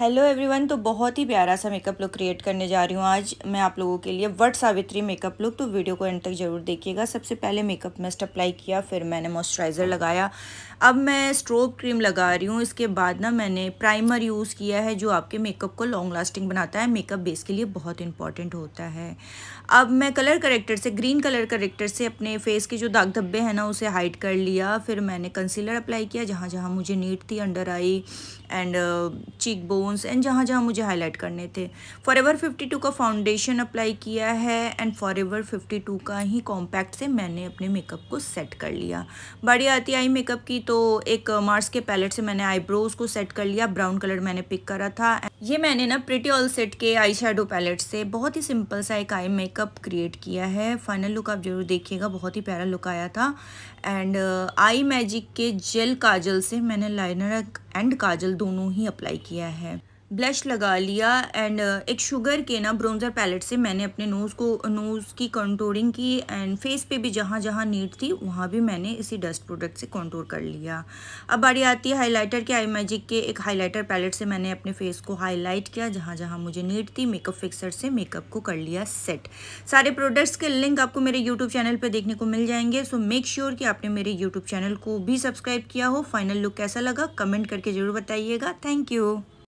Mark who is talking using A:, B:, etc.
A: hello everyone तो बहुत ही प्यारा सा मेकअप लुक क्रिएट करने जा रही हूँ आज मैं आप लोगों के लिए वट सावित्री मेकअप लुक तो वीडियो को एंड तक ज़रूर देखिएगा सबसे पहले मेकअप मस्ट अप्लाई किया फिर मैंने मॉइस्चराइज़र लगाया अब मैं स्ट्रोक क्रीम लगा रही हूँ इसके बाद ना मैंने प्राइमर यूज़ किया है जो आपके मेकअप को लॉन्ग लास्टिंग बनाता है मेकअप बेस के लिए बहुत इंपॉर्टेंट होता है अब मैं कलर करेक्टर से ग्रीन कलर करेक्टर से अपने फेस के जो दाग धब्बे हैं ना उसे हाइड कर लिया फिर मैंने कंसीलर अप्लाई किया जहाँ जहाँ मुझे नीट थी under eye and cheek bone tones and जहाँ जहाँ मुझे हाईलाइट करने थे फॉर एवर फिफ्टी टू का फाउंडेशन अप्लाई किया है and forever fifty two का ही कॉम्पैक्ट से मैंने अपने मेकअप को सेट कर लिया बड़ी आती आई मेकअप की तो एक मार्स के पैलेट से मैंने आईब्रोज को सेट कर लिया ब्राउन कलर मैंने पिक करा था ये मैंने ना प्रिटी ऑल सेट के आई शेडो पैलेट से बहुत ही सिंपल सा एक आई मेकअप क्रिएट किया है फाइनल लुक आप जरूर देखिएगा बहुत ही प्यारा लुक आया था एंड आई मैजिक के जेल काजल से मैंने लाइनर एंड काजल दोनों ही अप्लाई किया है ब्लश लगा लिया एंड uh, एक शुगर के ना ब्रोंज़र पैलेट से मैंने अपने नोज़ को नोज़ की कंटोरिंग की एंड फेस पे भी जहाँ जहाँ नीड थी वहाँ भी मैंने इसी डस्ट प्रोडक्ट से कंटोर कर लिया अब बारी आती है हाइलाइटर के आई मैजिक के एक हाइलाइटर पैलेट से मैंने अपने फेस को हाईलाइट किया जहाँ जहाँ मुझे नीड थी मेकअप फिक्सर से मेकअप को कर लिया सेट सारे प्रोडक्ट्स के लिंक आपको मेरे यूट्यूब चैनल पर देखने को मिल जाएंगे सो मेक श्योर कि आपने मेरे यूट्यूब चैनल को भी सब्सक्राइब किया हो फाइनल लुक कैसा लगा कमेंट करके ज़रूर बताइएगा थैंक यू